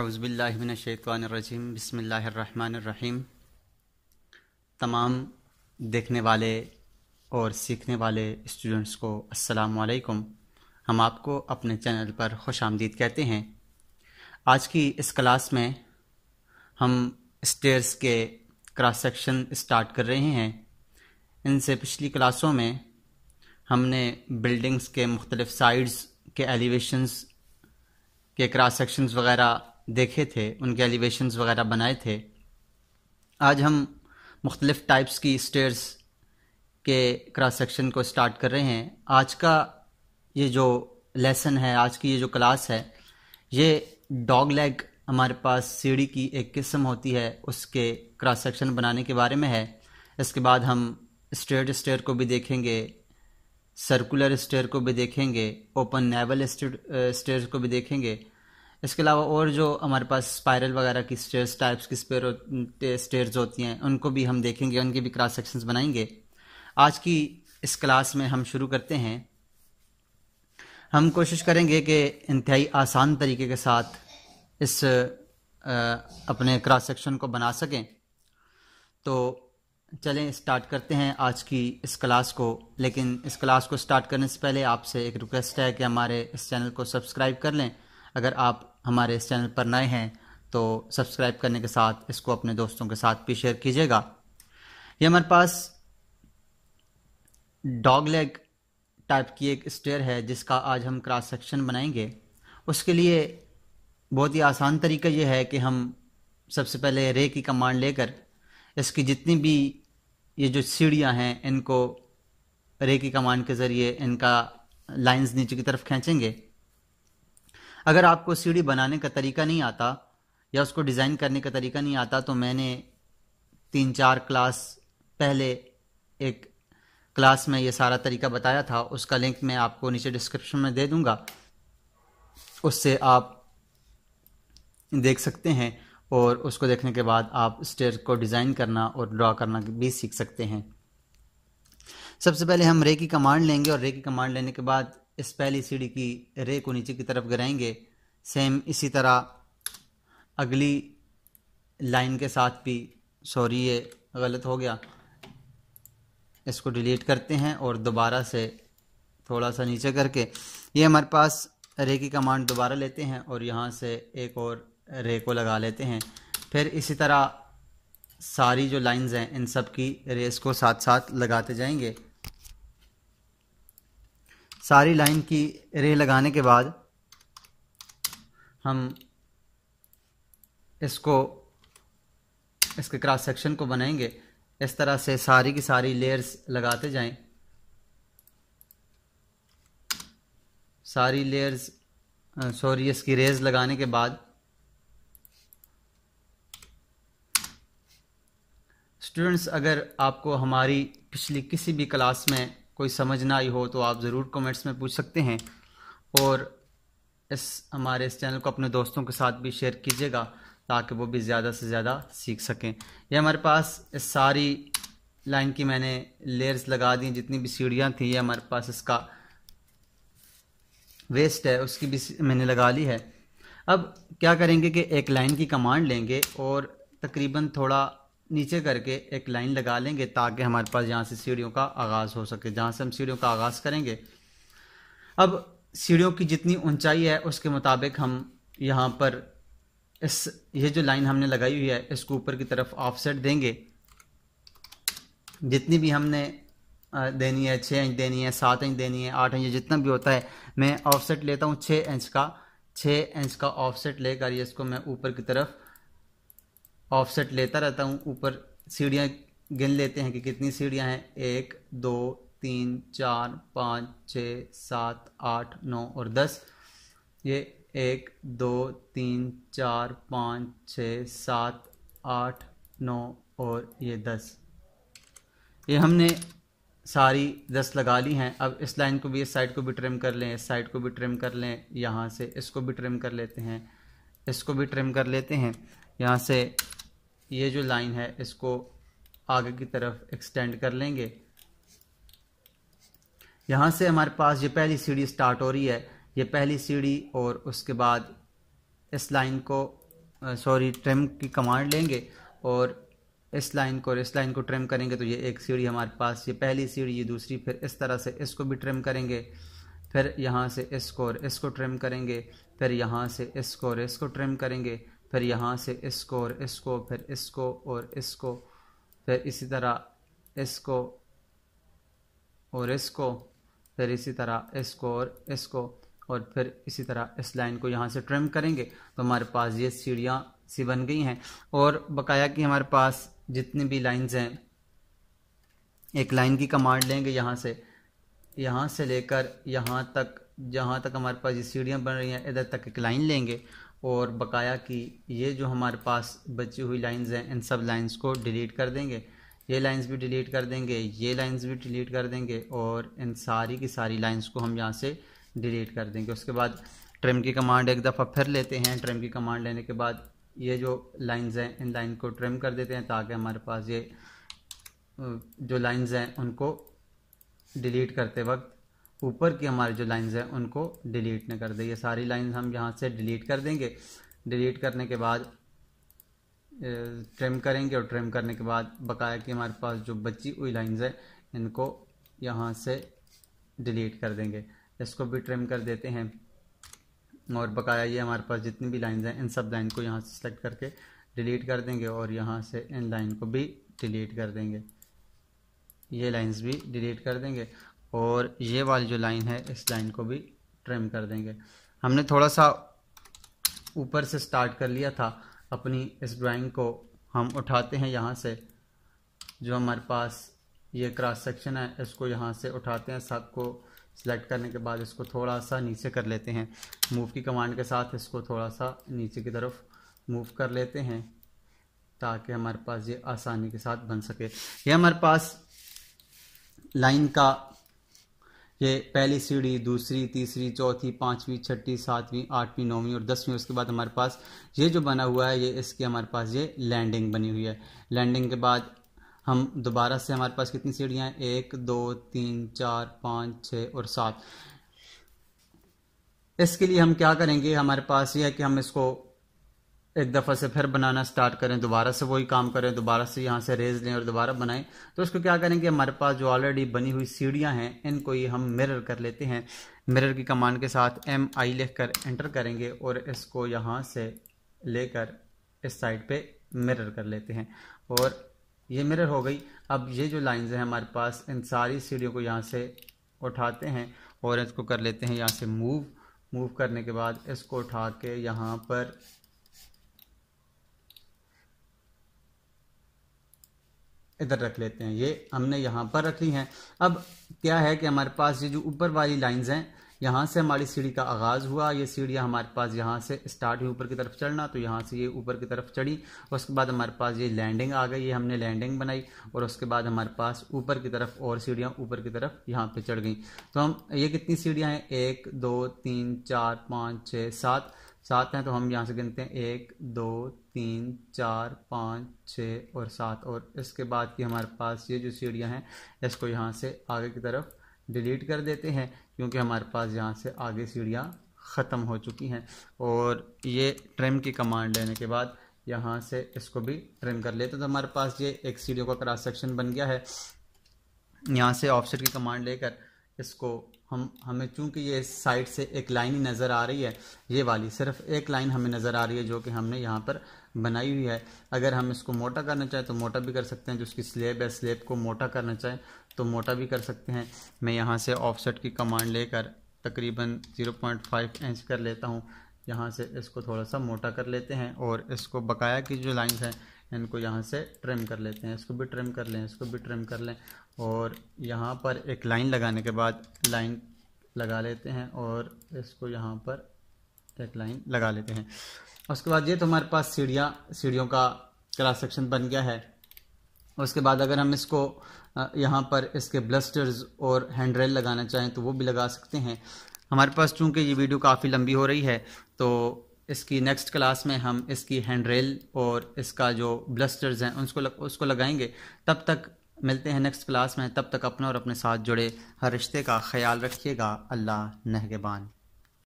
अज़बिल्लिमिनशैतवानरजीम बसमीम तमाम देखने वाले और सीखने वाले स्टूडेंट्स को असलकुम हम आपको अपने चैनल पर खुश आमदीद कहते हैं आज की इस क्लास में हम स्टेयर्स के क्रॉस सेक्शन स्टार्ट कर रहे हैं इनसे पिछली क्लासों में हमने बिल्डिंग्स के मुख्तलिफ़ साइड्स के एलिवेशन के क्रॉस सेक्शंस वगैरह देखे थे उनके एलिवेशन वगैरह बनाए थे आज हम मुख्तलिफ़ टाइप्स की स्टेयर्स के क्रॉस सेक्शन को स्टार्ट कर रहे हैं आज का ये जो लेसन है आज की ये जो क्लास है ये डॉग लेग हमारे पास सीढ़ी की एक किस्म होती है उसके क्रॉस सेक्शन बनाने के बारे में है इसके बाद हम स्ट्रेट स्टेयर को भी देखेंगे सर्कुलर स्टेयर को भी देखेंगे ओपन नेवल स्टेयर को भी देखेंगे इसके अलावा और जो हमारे पास स्पायरल वगैरह की स्टेयर्स टाइप्स की स्पेयर स्टेयर्स होती हैं उनको भी हम देखेंगे उनकी भी क्रॉस सेक्शंस बनाएंगे आज की इस क्लास में हम शुरू करते हैं हम कोशिश करेंगे कि इंतहाई आसान तरीके के साथ इस अपने क्रॉस सेक्शन को बना सकें तो चलें स्टार्ट करते हैं आज की इस क्लास को लेकिन इस क्लास को स्टार्ट करने से पहले आपसे एक रिक्वेस्ट है कि हमारे इस चैनल को सब्सक्राइब कर लें अगर आप हमारे इस चैनल पर नए हैं तो सब्सक्राइब करने के साथ इसको अपने दोस्तों के साथ भी शेयर कीजिएगा ये हमारे पास डॉग लेग टाइप की एक स्टेयर है जिसका आज हम क्रॉस सेक्शन बनाएंगे उसके लिए बहुत ही आसान तरीका ये है कि हम सबसे पहले रे की कमांड लेकर इसकी जितनी भी ये जो सीढ़ियाँ हैं इनको रे की कमांड के ज़रिए इनका लाइंस नीचे की तरफ खींचेंगे अगर आपको सीढ़ी बनाने का तरीका नहीं आता या उसको डिज़ाइन करने का तरीका नहीं आता तो मैंने तीन चार क्लास पहले एक क्लास में ये सारा तरीका बताया था उसका लिंक मैं आपको नीचे डिस्क्रिप्शन में दे दूंगा उससे आप देख सकते हैं और उसको देखने के बाद आप स्टेयर को डिज़ाइन करना और ड्रा करना भी सीख सकते हैं सबसे पहले हम रे की कमांड लेंगे और रे की कमांड लेने के बाद इस पहली सीढ़ी की रे को नीचे की तरफ गिराएंगे सेम इसी तरह अगली लाइन के साथ भी सॉरी ये गलत हो गया इसको डिलीट करते हैं और दोबारा से थोड़ा सा नीचे करके ये हमारे पास रे की कमांड दोबारा लेते हैं और यहाँ से एक और रे को लगा लेते हैं फिर इसी तरह सारी जो लाइंस हैं इन सब की रेस को साथ साथ लगाते जाएंगे सारी लाइन की रे लगाने के बाद हम इसको इसके क्रॉस सेक्शन को बनाएंगे इस तरह से सारी की सारी लेयर्स लगाते जाएं सारी लेयर्स सॉरी इसकी रेज लगाने के बाद स्टूडेंट्स अगर आपको हमारी पिछली किसी भी क्लास में कोई समझ ना आई हो तो आप ज़रूर कमेंट्स में पूछ सकते हैं और इस हमारे इस चैनल को अपने दोस्तों के साथ भी शेयर कीजिएगा ताकि वो भी ज़्यादा से ज़्यादा सीख सकें ये हमारे पास इस सारी लाइन की मैंने लेयर्स लगा दी जितनी भी सीढ़ियाँ थी ये हमारे पास इसका वेस्ट है उसकी भी मैंने लगा ली है अब क्या करेंगे कि एक लाइन की कमांड लेंगे और तकरीबन थोड़ा नीचे करके एक लाइन लगा लेंगे ताकि हमारे पास यहाँ से सीढ़ियों का आगाज़ हो सके जहाँ से हम सीढ़ियों का आगाज़ करेंगे अब सीढ़ियों की जितनी ऊंचाई है उसके मुताबिक हम यहाँ पर इस ये जो लाइन हमने लगाई हुई है इसको ऊपर की तरफ ऑफसेट देंगे जितनी भी हमने देनी है छः इंच देनी है सात इंच देनी है आठ इंच जितना भी होता है मैं ऑफसेट लेता हूँ छः इंच का छः इंच का ऑफसेट लेकर इसको मैं ऊपर की तरफ ऑफसेट लेता रहता हूँ ऊपर सीढ़ियाँ गिन लेते हैं कि कितनी सीढ़ियाँ हैं एक दो तीन चार पाँच छ सात आठ नौ और दस ये एक दो तीन चार पाँच छ सात आठ नौ और ये दस ये हमने सारी दस लगा ली हैं अब इस लाइन को भी इस साइड को भी ट्रिम कर लें इस साइड को भी ट्रिम कर लें यहाँ से इसको भी ट्रिम कर लेते हैं इसको भी ट्रिम कर लेते हैं यहाँ से ये जो लाइन है इसको आगे की तरफ एक्सटेंड कर लेंगे यहाँ से हमारे पास ये पहली सीढ़ी स्टार्ट हो रही है ये पहली सीढ़ी और उसके बाद इस लाइन को सॉरी ट्रिम की कमांड लेंगे और इस लाइन को और इस लाइन को ट्रिम करेंगे तो ये एक सीढ़ी हमारे पास ये पहली सीढ़ी ये दूसरी फिर इस तरह से इसको भी ट्रिम करेंगे फिर यहाँ से इसको और इसको ट्रिम करेंगे फिर यहाँ से इसको और इसको ट्रिम करेंगे फिर यहाँ से इसको और इसको फिर इसको और इसको फिर इसी तरह इसको और इसको फिर इसी तरह इसको और इसको और फिर इसी तरह इस लाइन को यहाँ से ट्रिम करेंगे तो हमारे पास ये सीढ़ियाँ सी बन गई हैं और बकाया कि हमारे पास जितनी भी लाइंस हैं एक लाइन की कमांड लेंगे यहाँ से यहाँ से लेकर यहाँ तक जहाँ तक हमारे पास ये सीढ़ियाँ बन रही हैं इधर तक एक लाइन लेंगे और बकाया की ये जो हमारे पास बची हुई लाइंस हैं इन सब लाइंस को डिलीट कर देंगे ये लाइंस भी डिलीट कर देंगे ये लाइंस भी डिलीट कर देंगे और इन सारी की सारी लाइंस को हम यहाँ से डिलीट कर देंगे उसके बाद ट्रिम की कमांड एक दफ़ा फिर लेते हैं ट्रिम की कमांड लेने के बाद ये जो लाइंस हैं इन लाइन को ट्रिम कर देते हैं ताकि हमारे पास ये जो लाइंस हैं उनको डिलीट करते वक्त ऊपर की हमारी जो लाइंस हैं उनको डिलीट ना कर दें ये सारी लाइंस हम यहाँ से डिलीट कर देंगे डिलीट करने के बाद ट्रिम करेंगे और ट्रिम करने के बाद बकाया कि हमारे पास जो बची हुई लाइंस हैं इनको यहाँ से डिलीट कर देंगे इसको भी ट्रिम कर देते हैं और बकाया ये हमारे पास जितनी भी लाइंस हैं इन सब लाइन को यहाँ से सेलेक्ट करके डिलीट कर देंगे और यहाँ से इन लाइन को भी डिलीट कर देंगे ये लाइंस भी डिलीट कर देंगे और ये वाली जो लाइन है इस लाइन को भी ट्रिम कर देंगे हमने थोड़ा सा ऊपर से स्टार्ट कर लिया था अपनी इस ड्राइंग को हम उठाते हैं यहाँ से जो हमारे पास ये क्रॉस सेक्शन है इसको यहाँ से उठाते हैं सब को सिलेक्ट करने के बाद इसको थोड़ा सा नीचे कर लेते हैं मूव की कमांड के साथ इसको थोड़ा सा नीचे की तरफ मूव कर लेते हैं ताकि हमारे पास ये आसानी के साथ बन सके ये हमारे पास लाइन का कि पहली सीढ़ी दूसरी तीसरी चौथी पाँचवीं छठी सातवीं आठवीं नौवीं और दसवीं उसके बाद हमारे पास ये जो बना हुआ है ये इसके हमारे पास ये लैंडिंग बनी हुई है लैंडिंग के बाद हम दोबारा से हमारे पास कितनी सीढ़ियाँ हैं एक दो तीन चार पाँच छः और सात इसके लिए हम क्या करेंगे हमारे पास ये है कि हम इसको एक दफ़ा से फिर बनाना स्टार्ट करें दोबारा से वही काम करें दोबारा से यहाँ से रेज लें और दोबारा बनाएं तो उसको क्या करेंगे हमारे पास जो ऑलरेडी बनी हुई सीढ़ियाँ हैं इनको ही हम मिरर कर लेते हैं मिरर की कमांड के साथ एम आई लिख कर एंटर करेंगे और इसको यहाँ से लेकर इस साइड पे मिरर कर लेते हैं और ये मिरर हो गई अब ये जो लाइन्स हैं हमारे पास इन सारी सीढ़ियों को यहाँ से उठाते हैं और इसको कर लेते हैं यहाँ से मूव मूव करने के बाद इसको उठा के यहाँ पर इधर रख लेते हैं ये हमने यहाँ पर रख ली हैं अब क्या है कि हमारे पास ये जो ऊपर वाली लाइंस हैं यहाँ से हमारी सीढ़ी का आगाज़ हुआ ये सीढ़ियाँ हमारे पास यहाँ से स्टार्ट हुई ऊपर की तरफ चढ़ना तो यहाँ से ये ऊपर की तरफ चढ़ी और उसके बाद हमारे पास ये लैंडिंग आ गई ये हमने लैंडिंग बनाई और उसके बाद हमारे पास ऊपर की तरफ और सीढ़ियाँ ऊपर की तरफ यहाँ पे चढ़ गई तो हम ये कितनी सीढ़ियाँ हैं एक दो तीन चार पाँच छः सात सात हैं तो हम यहाँ से गिनते हैं एक दो तीन चार पाँच छः और सात और इसके बाद की हमारे पास ये जो सीढ़ियाँ हैं इसको यहाँ से आगे की तरफ डिलीट कर देते हैं क्योंकि हमारे पास यहाँ से आगे सीढ़ियाँ ख़त्म हो चुकी हैं और ये ट्रिम की कमांड लेने के बाद यहाँ से इसको भी ट्रिम कर लेते हैं तो हमारे पास ये एक सीढ़ियों का क्रॉस सेक्शन बन गया है यहाँ से ऑफसेट की कमांड लेकर इसको हम हमें चूंकि ये साइड से एक लाइन ही नज़र आ रही है ये वाली सिर्फ एक लाइन हमें नज़र आ रही है जो कि हमने यहाँ पर बनाई हुई है अगर हम इसको मोटा करना चाहें तो मोटा भी कर सकते हैं जो उसकी स्लेब है स्लेब को मोटा करना चाहें तो मोटा भी कर सकते हैं मैं यहाँ से ऑफसेट की कमांड लेकर तकरीबन 0.5 इंच कर लेता हूँ यहाँ से इसको थोड़ा सा मोटा कर लेते हैं और इसको बकाया की जो लाइन्स हैं इनको यहाँ से ट्रिम कर लेते हैं इसको भी ट्रिम कर लें इसको भी ट्रिम कर लें और यहाँ पर एक लाइन लगाने के बाद लाइन लगा लेते हैं और इसको यहाँ पर एक लाइन लगा लेते हैं उसके बाद ये तो हमारे पास सीढ़ियाँ सीढ़ियों का क्रॉस सेक्शन बन गया है उसके बाद अगर हम इसको यहाँ पर इसके ब्लस्टर्स और हैंड रेल लगाना चाहें तो वो भी लगा सकते हैं हमारे पास चूंकि ये वीडियो काफ़ी लंबी हो रही है तो इसकी नेक्स्ट क्लास में हम इसकी हैंड रेल और इसका जो ब्लस्टर्स हैं उसको लग, उसको लगाएंगे तब तक मिलते हैं नेक्स्ट क्लास में तब तक अपने और अपने साथ जुड़े हर रिश्ते का ख्याल रखिएगा अल्लाह नहगबान